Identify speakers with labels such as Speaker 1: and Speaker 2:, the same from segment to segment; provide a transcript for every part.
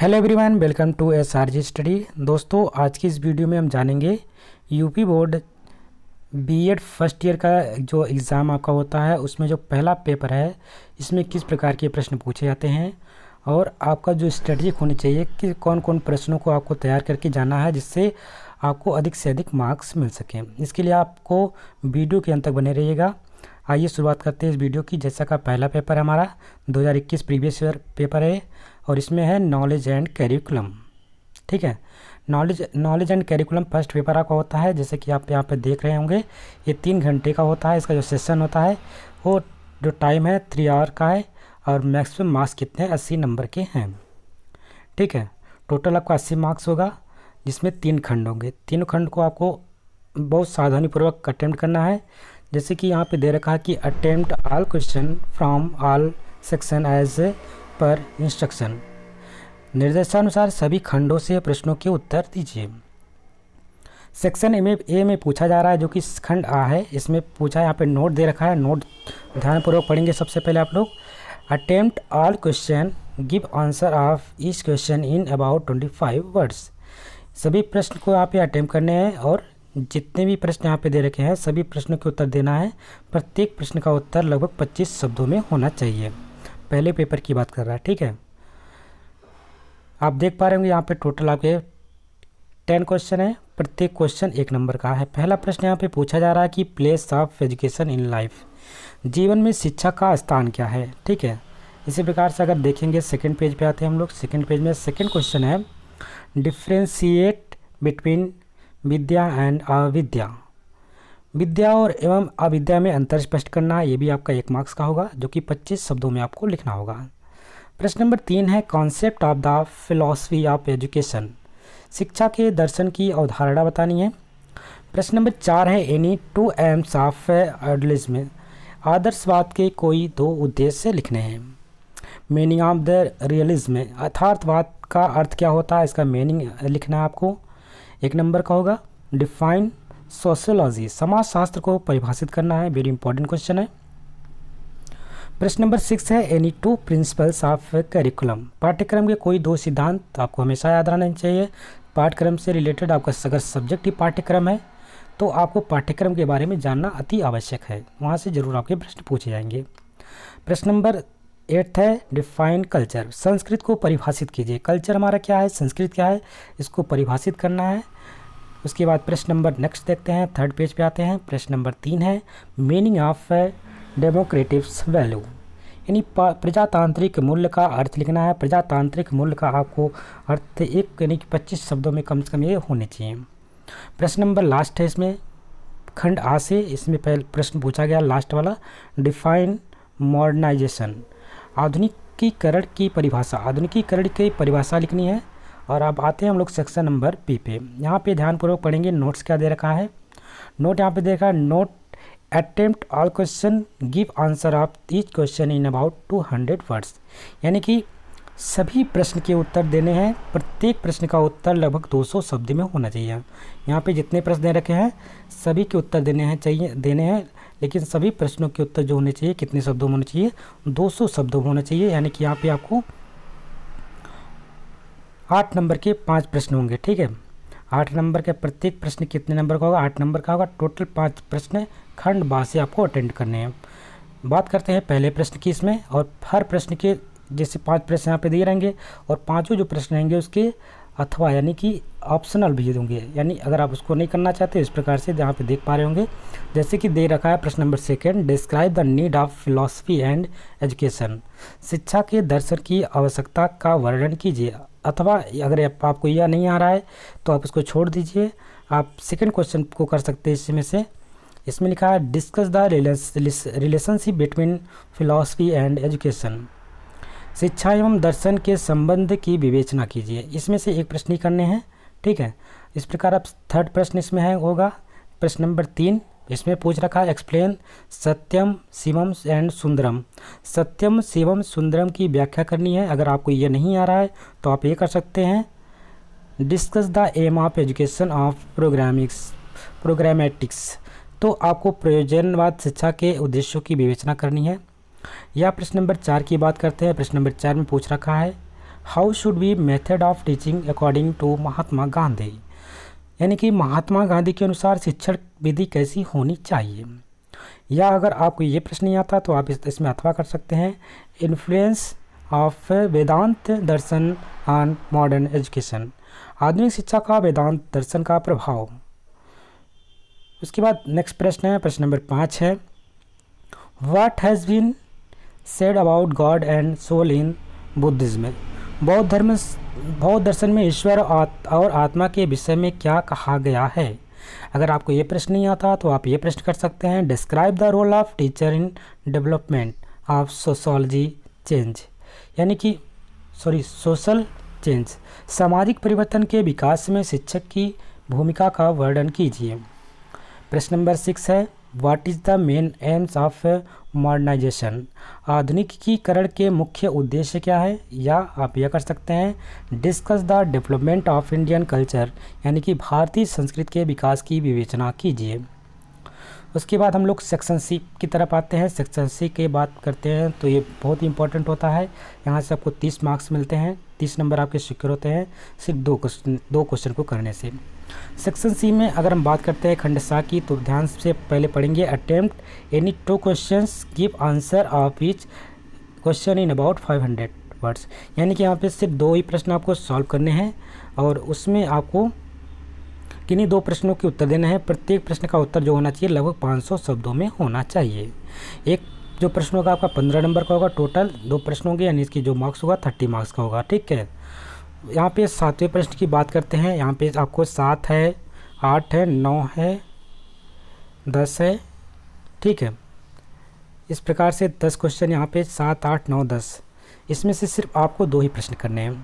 Speaker 1: hello everyone welcome to S R G study दोस्तों आज की इस वीडियो में हम जानेंगे UP board BEd first year का जो एग्ज़ाम आपका होता है उसमें जो पहला पेपर है इसमें किस प्रकार के प्रश्न पूछे जाते हैं और आपका जो स्ट्रेटजी होनी चाहिए कि कौन कौन प्रश्नों को आपको तैयार करके जाना है जिससे आपको अधिक से अधिक मार्क्स मिल सकें इसके लिए आपको वीडियो के अंत तक बने रहिएगा आइए शुरुआत करते हैं इस वीडियो की जैसा का पहला पेपर हमारा 2021 प्रीवियस ईयर पेपर है और इसमें है नॉलेज एंड कैरिकुलम ठीक है knowledge knowledge and curriculum first paper आपका होता है जैसे कि आप यहाँ पे देख रहे होंगे ये तीन घंटे का होता है इसका जो सेशन होता है वो जो टाइम है थ्री आवर का है और मैक्सिमम मार्क्स कितने अस्सी नंबर के हैं ठीक है टोटल आपको अस्सी मार्क्स होगा जिसमें तीन खंड होंगे तीन खंड को आपको बहुत सावधानीपूर्वक अटैम्प्ट करना है जैसे कि यहाँ पे दे रखा है कि attempt all question from all section as per instruction निर्देशानुसार सभी खंडों से प्रश्नों के उत्तर दीजिए सेक्शन ए में ए में पूछा जा रहा है जो कि खंड आ है इसमें पूछा है यहाँ पे नोट दे रखा है नोट ध्यानपूर्वक पढ़ेंगे सबसे पहले आप लोग attempt all question give answer of each question in about twenty five words सभी प्रश्न को यहाँ पे अटेम्प्ट करने हैं और जितने भी प्रश्न यहाँ पे दे रखे हैं सभी प्रश्नों के उत्तर देना है प्रत्येक प्रश्न का उत्तर लगभग 25 शब्दों में होना चाहिए पहले पेपर की बात कर रहा है ठीक है आप देख पा रहे होंगे यहाँ पे टोटल आपके टेन क्वेश्चन है प्रत्येक क्वेश्चन एक नंबर का है पहला प्रश्न यहाँ पे पूछा जा रहा है कि place of education in life जीवन में शिक्षा का स्थान क्या है ठीक है इसी प्रकार से अगर देखेंगे सेकेंड पेज पे आते हैं हम लोग सेकेंड पेज में सेकेंड क्वेश्चन है differentiate between vidya and avidya विद्या और एवं अविद्या में अंतर स्पष्ट करना ये भी आपका एक मार्क्स का होगा जो कि 25 शब्दों में आपको लिखना होगा प्रश्न नंबर तीन है concept of the philosophy of education शिक्षा के दर्शन की अवधारणा बतानी है प्रश्न नंबर चार है any two aims of idealism में आदर्शवाद के कोई दो उद्देश्य लिखने हैं मीनिंग ऑफ द रियलिज्म में अर्थार्थवाद का अर्थ क्या होता है इसका मीनिंग लिखना है आपको एक नंबर का होगा डिफाइन सोशियोलॉजी समाजशास्त्र को परिभाषित करना है वेरी इंपॉर्टेंट क्वेश्चन है प्रश्न नंबर सिक्स है any two principles of curriculum पाठ्यक्रम के कोई दो सिद्धांत आपको हमेशा याद रहना चाहिए पाठ्यक्रम से रिलेटेड आपका अगर सब्जेक्ट ही पाठ्यक्रम है तो आपको पाठ्यक्रम के बारे में जानना अति आवश्यक है वहाँ से जरूर आपके प्रश्न पूछे जाएंगे प्रश्न नंबर एट्थ है डिफाइन कल्चर संस्कृत को परिभाषित कीजिए कल्चर हमारा क्या है संस्कृत क्या है इसको परिभाषित करना है उसके बाद प्रश्न नंबर नेक्स्ट देखते हैं थर्ड पेज पे आते हैं प्रश्न नंबर तीन है मीनिंग ऑफ डेमोक्रेटिव्स वैल्यू यानी प्रजातांत्रिक मूल्य का अर्थ लिखना है प्रजातांत्रिक मूल्य का आपको अर्थ एक यानी कि पच्चीस शब्दों में कम से कम ये होने चाहिए प्रश्न नंबर लास्ट है इसमें खंड आ से इसमें पहले प्रश्न पूछा गया लास्ट वाला डिफाइन मॉडर्नाइजेशन आधुनिकीकरण की परिभाषा आधुनिकीकरण की परिभाषा लिखनी है और अब आते हैं हम लोग सेक्शन नंबर पी पे यहाँ पे ध्यानपूर्वक पढ़ेंगे नोट्स क्या दे रखा है नोट यहाँ पे दे रखा है note attempt all question give answer of each question in about two hundred words यानी कि सभी प्रश्न के उत्तर देने हैं प्रत्येक प्रश्न का उत्तर लगभग 200 शब्द में होना चाहिए यहाँ पे जितने प्रश्न दे रखे हैं सभी के उत्तर देने हैं चाहिए देने हैं लेकिन सभी प्रश्नों के उत्तर जो होने चाहिए कितने शब्दों में होने चाहिए 200 शब्दों में होने चाहिए यानी कि यहाँ पे आपको आठ नंबर के पाँच प्रश्न होंगे ठीक है आठ नंबर के प्रत्येक प्रश्न कितने नंबर का होगा आठ नंबर का होगा टोटल पाँच प्रश्न खंड बार से आपको अटेंड करने हैं बात करते हैं पहले प्रश्न की इसमें और हर प्रश्न के जैसे पांच प्रश्न यहाँ पे दिए रहेंगे और पांचों जो प्रश्न रहेंगे उसके अथवा यानी कि ऑप्शनल भेज दूंगे यानी अगर आप उसको नहीं करना चाहते इस प्रकार से यहाँ पे देख पा रहे होंगे जैसे कि दे रखा है प्रश्न number second describe the need of philosophy and education शिक्षा के दर्शन की आवश्यकता का वर्णन कीजिए अथवा अगर आपको यह नहीं आ रहा है तो आप उसको छोड़ दीजिए आप सेकेंड क्वेश्चन को कर सकते हैं इसमें से इसमें लिखा है discuss the relationship between philosophy and education शिक्षा एवं दर्शन के संबंध की विवेचना कीजिए इसमें से एक प्रश्न ही करने हैं ठीक है इस प्रकार अब थर्ड प्रश्न इसमें है होगा प्रश्न नंबर तीन इसमें पूछ रखा है एक्सप्लेन सत्यम शिवम एंड सुंदरम सत्यम शिवम सुंदरम की व्याख्या करनी है अगर आपको ये नहीं आ रहा है तो आप ये कर सकते हैं discuss the aim of education of pragmatics pragmatics तो आपको प्रयोजनवाद शिक्षा के उद्देश्यों की विवेचना करनी है या प्रश्न नंबर चार की बात करते हैं प्रश्न नंबर चार में पूछ रखा है how should be method of teaching according to Mahatma Gandhi यानी कि महात्मा गांधी के अनुसार शिक्षण विधि कैसी होनी चाहिए या अगर आपको ये प्रश्न नहीं आता तो आप इस, इसमें अथवा कर सकते हैं influence of Vedanta darshan on modern education आधुनिक शिक्षा का वेदांत दर्शन का प्रभाव उसके बाद नेक्स्ट प्रश्न है प्रश्न नंबर पाँच है what has been said about god and soul in Buddhism में बौद्ध धर्म बौद्ध दर्शन में ईश्वर और आत्मा के विषय में क्या कहा गया है अगर आपको ये प्रश्न नहीं आता तो आप ये प्रश्न कर सकते हैं describe the role of teacher in development of sociology change यानी कि सॉरी सोशल चेंज सामाजिक परिवर्तन के विकास में शिक्षक की भूमिका का वर्णन कीजिए प्रश्न नंबर सिक्स है what is the main aims of modernization आधुनिकीकरण के मुख्य उद्देश्य क्या है या आप यह कर सकते हैं discuss the development of Indian culture यानी कि भारतीय संस्कृति के विकास की विवेचना कीजिए उसके बाद हम लोग सेक्शन सी की तरफ आते हैं सेक्शन सी के बात करते हैं तो ये बहुत इंपॉर्टेंट होता है यहाँ से आपको तीस मार्क्स मिलते हैं तीस नंबर आपके सिक्योर होते हैं सिर्फ दो क्वेश्चन दो क्वेश्चन को करने से सेक्शन सी में अगर हम बात करते हैं खंड सा की तो ध्यान से पहले पढ़ेंगे attempt any two question give answer of each question in about five hundred words यानी कि यहाँ पे सिर्फ दो ही प्रश्न आपको सॉल्व करने हैं और उसमें आपको किन्हीं दो प्रश्नों के उत्तर देना है प्रत्येक प्रश्न का उत्तर जो होना चाहिए लगभग 500 शब्दों में होना चाहिए एक जो प्रश्न होगा आपका पंद्रह नंबर का होगा टोटल दो प्रश्न के यानी इसकी जो मार्क्स होगा थर्टी मार्क्स का होगा ठीक है यहाँ पे सातवें प्रश्न की बात करते हैं यहाँ पे आपको सात है आठ है नौ है दस है ठीक है इस प्रकार से दस क्वेश्चन यहाँ पे सात आठ नौ दस इसमें से सिर्फ आपको दो ही प्रश्न करने हैं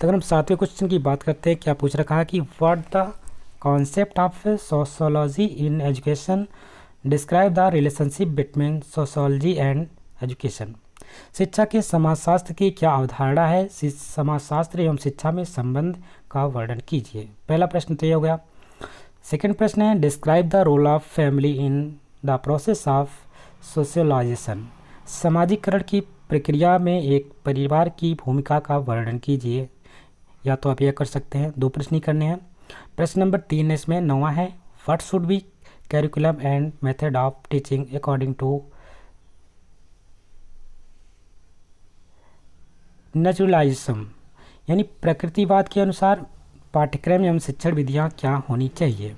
Speaker 1: तो अगर हम सातवें क्वेश्चन की बात करते हैं क्या पूछ रखा है कि what the concept of sociology in education describe the relationship between sociology and education शिक्षा के समाजशास्त्र की क्या अवधारणा है समाजशास्त्र एवं शिक्षा में संबंध का वर्णन कीजिए पहला प्रश्न तो ये हो गया सेकंड प्रश्न है describe the role of family in the process of socialization सामाजिकरण की प्रक्रिया में एक परिवार की भूमिका का वर्णन कीजिए या तो आप यह कर सकते हैं दो प्रश्न ही करने हैं प्रश्न नंबर तीन इसमें नवा है what should be curriculum and method of teaching according to naturalism यानी प्रकृतिवाद के अनुसार पाठ्यक्रम एवं शिक्षण विधियाँ क्या होनी चाहिए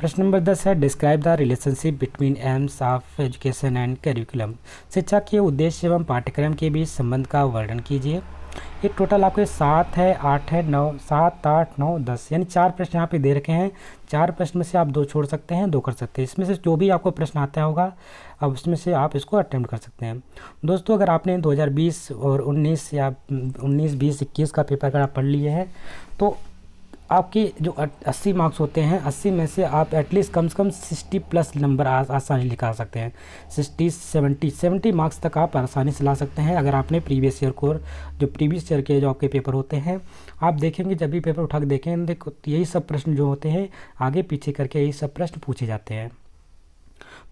Speaker 1: प्रश्न नंबर दस है describe the relationship between aims of education and curriculum शिक्षा के उद्देश्य एवं पाठ्यक्रम के बीच संबंध का वर्णन कीजिए ये टोटल आपके सात है आठ है नौ सात आठ नौ दस यानी चार प्रश्न यहाँ पे दे रखे हैं चार प्रश्न में से आप दो छोड़ सकते हैं दो कर सकते हैं इसमें से जो भी आपको प्रश्न आता होगा अब उसमें से आप इसको अटैम्प्ट कर सकते हैं दोस्तों अगर आपने 2020 और 19 या 19 20 21 का पेपर अगर आप पढ़ लिए हैं तो आपके जो 80 मार्क्स होते हैं 80 में से आप एटलीस्ट कम से कम 60 प्लस नंबर आसानी लिखा सकते हैं 60 70 70 मार्क्स तक आप आसानी से ला सकते हैं अगर आपने प्रीवियस ईयर को जो प्रीवियस ईयर के जो आपके पेपर होते हैं आप देखेंगे जब भी पेपर उठा के देखें देखो यही सब प्रश्न जो होते हैं आगे पीछे करके यही सब प्रश्न पूछे जाते हैं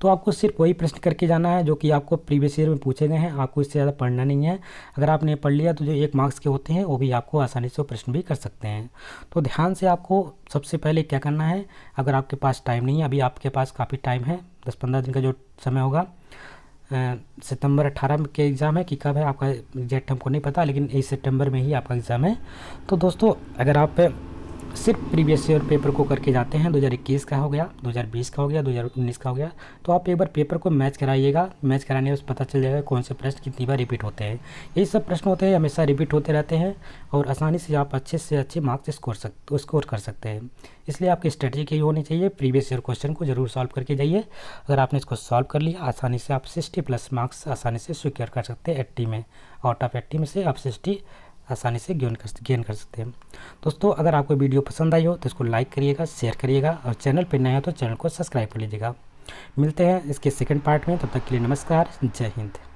Speaker 1: तो आपको सिर्फ वही प्रश्न करके जाना है जो कि आपको प्रीवियस ईयर में पूछे गए हैं आपको इससे ज़्यादा पढ़ना नहीं है अगर आपने पढ़ लिया तो जो एक मार्क्स के होते हैं वो भी आपको आसानी से प्रश्न भी कर सकते हैं तो ध्यान से आपको सबसे पहले क्या करना है अगर आपके पास टाइम नहीं है अभी आपके पास काफ़ी टाइम है दस पंद्रह दिन का जो समय होगा सितंबर अट्ठारह के एग्ज़ाम है कि कब है आपका एग्जैक्ट हमको नहीं पता लेकिन इस सितंबर में ही आपका एग्ज़ाम है तो दोस्तों अगर आप सिर्फ प्रीवियस ईयर पेपर को करके जाते हैं 2021 का हो गया 2020 का हो गया 2019 का हो गया तो आप एक बार पेपर को मैच कराइएगा मैच कराने से पता चल जाएगा कौन से प्रश्न कितनी बार रिपीट होते हैं यही सब प्रश्न होते हैं हमेशा रिपीट होते रहते हैं और आसानी से आप अच्छे से अच्छे मार्क्स स्कोर सक स्कोर कर सकते हैं इसलिए आपकी स्ट्रेटी यही होनी चाहिए प्रीवियस ईयर क्वेश्चन को जरूर सॉल्व करके जाइए अगर आपने इसको सॉल्व कर लिया आसानी से आप सिक्सटी प्लस मार्क्स आसानी से सिक्योर कर सकते हैं एट्टी में आउट ऑफ एट्टी में से आप सिक्सटी आसानी से गेन कर गेन कर सकते हैं दोस्तों अगर आपको वीडियो पसंद आई हो तो इसको लाइक करिएगा शेयर करिएगा और चैनल पर नए हो तो चैनल को सब्सक्राइब कर लीजिएगा मिलते हैं इसके सेकेंड पार्ट में तब तक के लिए नमस्कार जय हिंद